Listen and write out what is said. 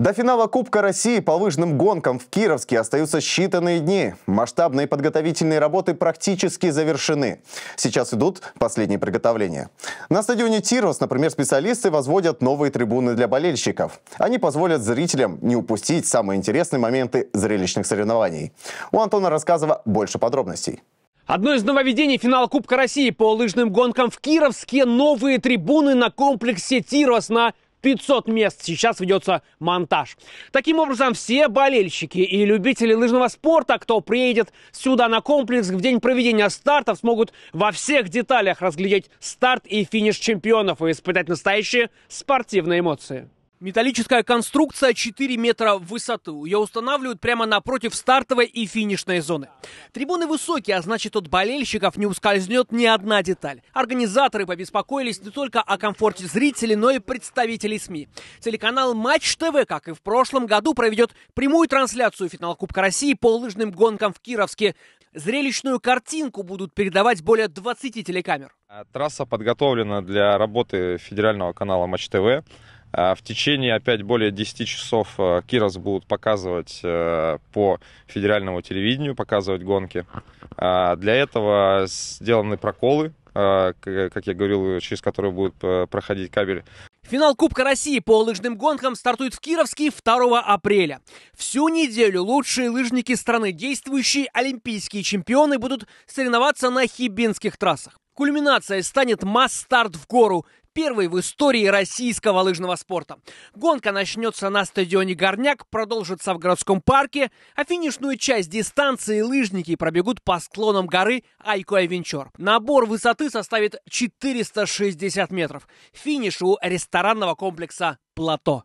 До финала Кубка России по лыжным гонкам в Кировске остаются считанные дни. Масштабные подготовительные работы практически завершены. Сейчас идут последние приготовления. На стадионе Тирос, например, специалисты возводят новые трибуны для болельщиков. Они позволят зрителям не упустить самые интересные моменты зрелищных соревнований. У Антона Рассказова больше подробностей. Одно из нововведений финала Кубка России по лыжным гонкам в Кировске – новые трибуны на комплексе «Тирос» на 500 мест. Сейчас ведется монтаж. Таким образом, все болельщики и любители лыжного спорта, кто приедет сюда на комплекс в день проведения стартов, смогут во всех деталях разглядеть старт и финиш чемпионов и испытать настоящие спортивные эмоции. Металлическая конструкция 4 метра в высоту. Ее устанавливают прямо напротив стартовой и финишной зоны. Трибуны высокие, а значит от болельщиков не ускользнет ни одна деталь. Организаторы побеспокоились не только о комфорте зрителей, но и представителей СМИ. Телеканал Матч ТВ, как и в прошлом году, проведет прямую трансляцию финала Кубка России по лыжным гонкам в Кировске. Зрелищную картинку будут передавать более 20 телекамер. Трасса подготовлена для работы федерального канала Матч ТВ. А в течение опять более 10 часов э, Кирос будут показывать э, по федеральному телевидению, показывать гонки. А для этого сделаны проколы, э, как я говорил, через которые будет проходить кабель. Финал Кубка России по лыжным гонкам стартует в Кировске 2 апреля. Всю неделю лучшие лыжники страны, действующие олимпийские чемпионы, будут соревноваться на хибинских трассах. Кульминацией станет масс-старт в гору первой в истории российского лыжного спорта. Гонка начнется на стадионе «Горняк», продолжится в городском парке, а финишную часть дистанции лыжники пробегут по склонам горы Айко-Авенчор. Набор высоты составит 460 метров. Финиш у ресторанного комплекса «Плато».